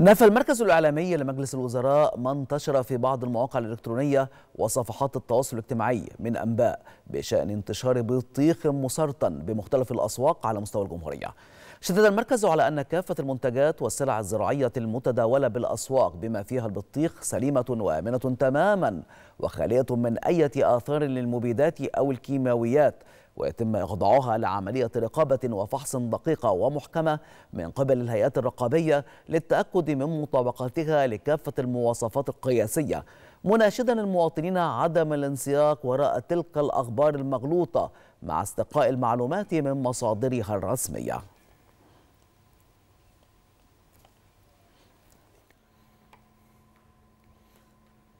نفى المركز الإعلامي لمجلس الوزراء ما انتشر في بعض المواقع الإلكترونية وصفحات التواصل الاجتماعي من أنباء بشأن انتشار بطيخ مسرطن بمختلف الأسواق على مستوى الجمهورية شدد المركز على أن كافة المنتجات والسلع الزراعية المتداولة بالأسواق بما فيها البطيخ سليمة وآمنة تماما وخالية من أي آثار للمبيدات أو الكيماويات ويتم إخضاعها لعملية رقابة وفحص دقيقة ومحكمة من قبل الهيئات الرقابية للتأكد من مطابقتها لكافة المواصفات القياسية مناشدا المواطنين عدم الانسياق وراء تلك الأخبار المغلوطة مع استقاء المعلومات من مصادرها الرسمية